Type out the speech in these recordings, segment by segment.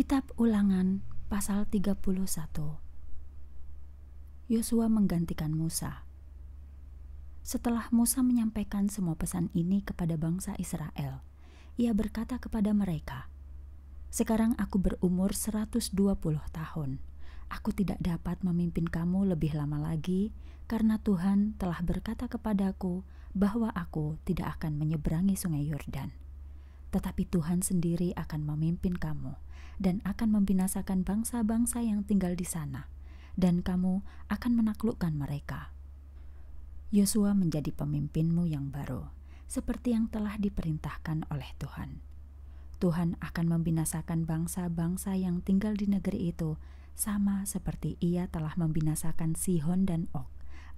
Kitab Ulangan pasal 31 Yosua menggantikan Musa Setelah Musa menyampaikan semua pesan ini kepada bangsa Israel, ia berkata kepada mereka, "Sekarang aku berumur 120 tahun. Aku tidak dapat memimpin kamu lebih lama lagi karena Tuhan telah berkata kepadaku bahwa aku tidak akan menyeberangi Sungai Yordan." tetapi Tuhan sendiri akan memimpin kamu dan akan membinasakan bangsa-bangsa yang tinggal di sana, dan kamu akan menaklukkan mereka. Yosua menjadi pemimpinmu yang baru, seperti yang telah diperintahkan oleh Tuhan. Tuhan akan membinasakan bangsa-bangsa yang tinggal di negeri itu, sama seperti Ia telah membinasakan Sihon dan Og,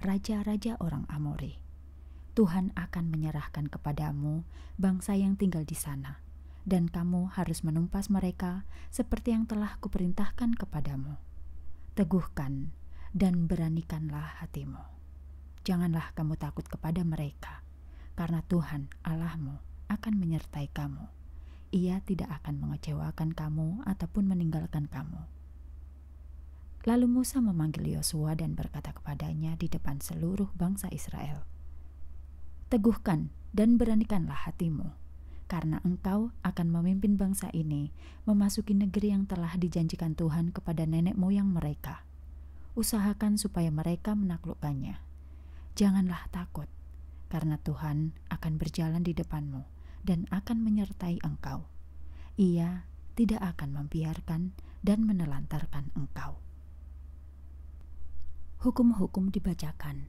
raja-raja orang Amori. Tuhan akan menyerahkan kepadamu bangsa yang tinggal di sana, dan kamu harus menumpas mereka seperti yang telah kuperintahkan kepadamu. Teguhkan dan beranikanlah hatimu. Janganlah kamu takut kepada mereka, karena Tuhan Allahmu akan menyertai kamu. Ia tidak akan mengecewakan kamu ataupun meninggalkan kamu. Lalu Musa memanggil Yosua dan berkata kepadanya di depan seluruh bangsa Israel, Teguhkan dan beranikanlah hatimu, karena engkau akan memimpin bangsa ini memasuki negeri yang telah dijanjikan Tuhan kepada nenek moyang mereka. Usahakan supaya mereka menaklukkannya. Janganlah takut, karena Tuhan akan berjalan di depanmu dan akan menyertai engkau. Ia tidak akan membiarkan dan menelantarkan engkau. Hukum-hukum dibacakan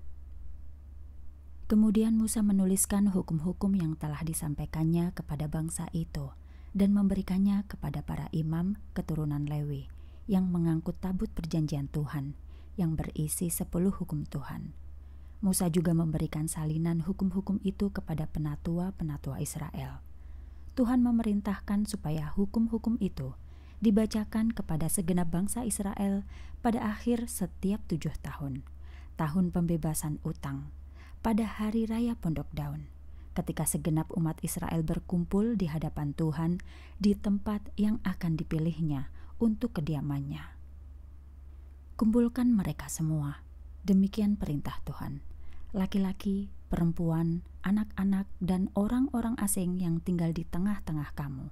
Kemudian Musa menuliskan hukum-hukum yang telah disampaikannya kepada bangsa itu dan memberikannya kepada para imam keturunan Lewi yang mengangkut tabut perjanjian Tuhan yang berisi sepuluh hukum Tuhan. Musa juga memberikan salinan hukum-hukum itu kepada penatua-penatua Israel. Tuhan memerintahkan supaya hukum-hukum itu dibacakan kepada segenap bangsa Israel pada akhir setiap tujuh tahun, tahun pembebasan utang pada hari raya Pondok Daun, ketika segenap umat Israel berkumpul di hadapan Tuhan di tempat yang akan dipilihnya untuk kediamannya. Kumpulkan mereka semua. Demikian perintah Tuhan. Laki-laki, perempuan, anak-anak, dan orang-orang asing yang tinggal di tengah-tengah kamu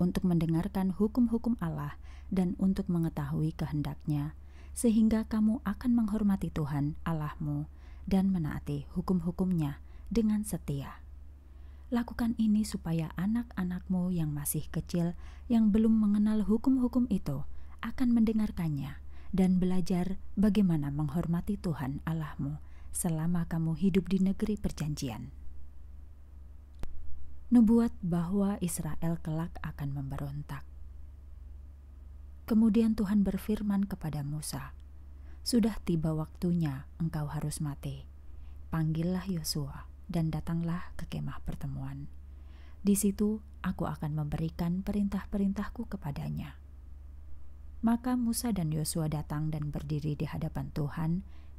untuk mendengarkan hukum-hukum Allah dan untuk mengetahui kehendaknya, sehingga kamu akan menghormati Tuhan Allahmu dan menaati hukum-hukumnya dengan setia. Lakukan ini supaya anak-anakmu yang masih kecil, yang belum mengenal hukum-hukum itu, akan mendengarkannya dan belajar bagaimana menghormati Tuhan Allahmu selama kamu hidup di negeri perjanjian. Nubuat bahwa Israel kelak akan memberontak. Kemudian Tuhan berfirman kepada Musa, sudah tiba waktunya engkau harus mati. Panggillah Yosua dan datanglah ke kemah pertemuan. Di situ aku akan memberikan perintah-perintahku kepadanya. Maka Musa dan Yosua datang dan berdiri di hadapan Tuhan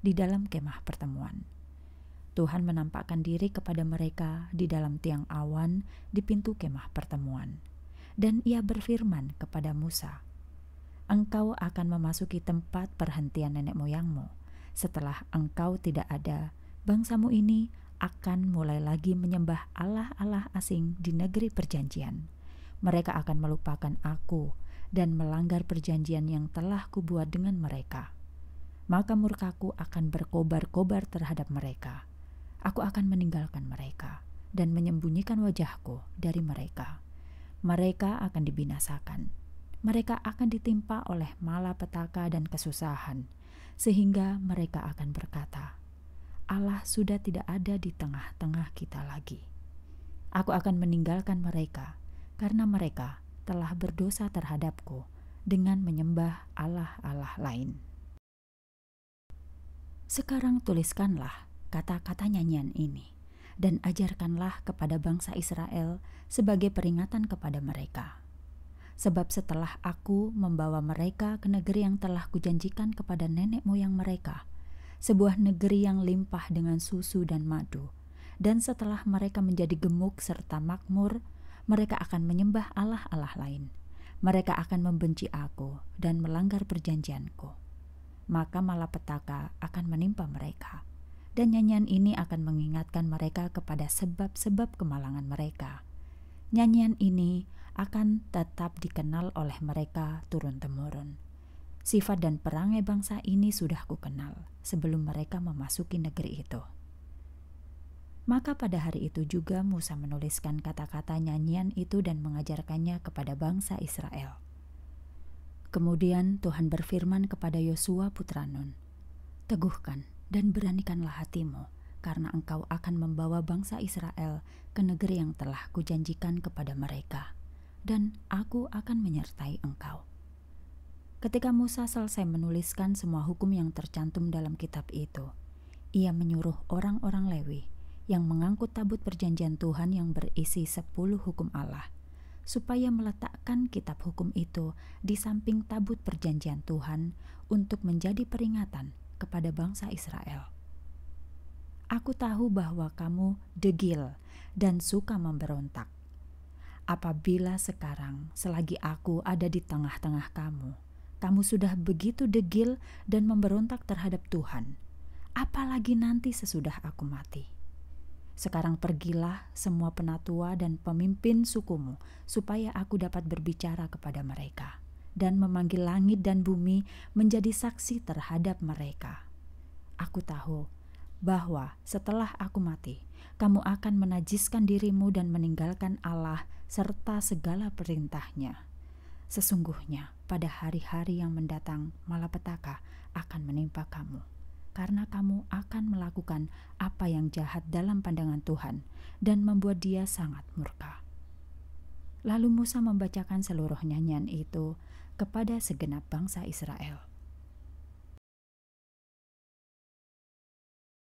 di dalam kemah pertemuan. Tuhan menampakkan diri kepada mereka di dalam tiang awan di pintu kemah pertemuan, dan Ia berfirman kepada Musa, engkau akan memasuki tempat perhentian nenek moyangmu. Setelah engkau tidak ada, bangsamu ini akan mulai lagi menyembah allah-allah asing di negeri perjanjian. Mereka akan melupakan aku dan melanggar perjanjian yang telah kubuat dengan mereka. Maka murkaku akan berkobar-kobar terhadap mereka. Aku akan meninggalkan mereka dan menyembunyikan wajahku dari mereka. Mereka akan dibinasakan mereka akan ditimpa oleh malapetaka dan kesusahan, sehingga mereka akan berkata, "Allah sudah tidak ada di tengah-tengah kita lagi. Aku akan meninggalkan mereka karena mereka telah berdosa terhadapku dengan menyembah allah-allah lain." Sekarang tuliskanlah kata-kata nyanyian ini dan ajarkanlah kepada bangsa Israel sebagai peringatan kepada mereka Sebab setelah aku membawa mereka ke negeri yang telah kujanjikan kepada nenek moyang mereka, sebuah negeri yang limpah dengan susu dan madu. Dan setelah mereka menjadi gemuk serta makmur, mereka akan menyembah allah-allah lain. Mereka akan membenci aku dan melanggar perjanjianku. Maka malapetaka akan menimpa mereka dan nyanyian ini akan mengingatkan mereka kepada sebab-sebab kemalangan mereka. Nyanyian ini akan tetap dikenal oleh mereka turun-temurun. Sifat dan perangai bangsa ini sudah kukenal sebelum mereka memasuki negeri itu. Maka pada hari itu juga Musa menuliskan kata-kata nyanyian itu dan mengajarkannya kepada bangsa Israel. Kemudian Tuhan berfirman kepada Yosua putra Nun, Teguhkan dan beranikanlah hatimu, karena engkau akan membawa bangsa Israel ke negeri yang telah kujanjikan kepada mereka.' dan aku akan menyertai engkau. Ketika Musa selesai menuliskan semua hukum yang tercantum dalam kitab itu, ia menyuruh orang-orang Lewi yang mengangkut tabut perjanjian Tuhan yang berisi sepuluh hukum Allah, supaya meletakkan kitab hukum itu di samping tabut perjanjian Tuhan untuk menjadi peringatan kepada bangsa Israel. Aku tahu bahwa kamu degil dan suka memberontak apabila sekarang selagi aku ada di tengah-tengah kamu, kamu sudah begitu degil dan memberontak terhadap Tuhan, apalagi nanti sesudah aku mati. Sekarang pergilah semua penatua dan pemimpin sukumu, supaya aku dapat berbicara kepada mereka dan memanggil langit dan bumi menjadi saksi terhadap mereka. Aku tahu bahwa setelah aku mati, kamu akan menajiskan dirimu dan meninggalkan Allah serta segala perintahnya. Sesungguhnya, pada hari-hari yang mendatang, malapetaka akan menimpa kamu, karena kamu akan melakukan apa yang jahat dalam pandangan Tuhan dan membuat Dia sangat murka. Lalu Musa membacakan seluruh nyanyian itu kepada segenap bangsa Israel.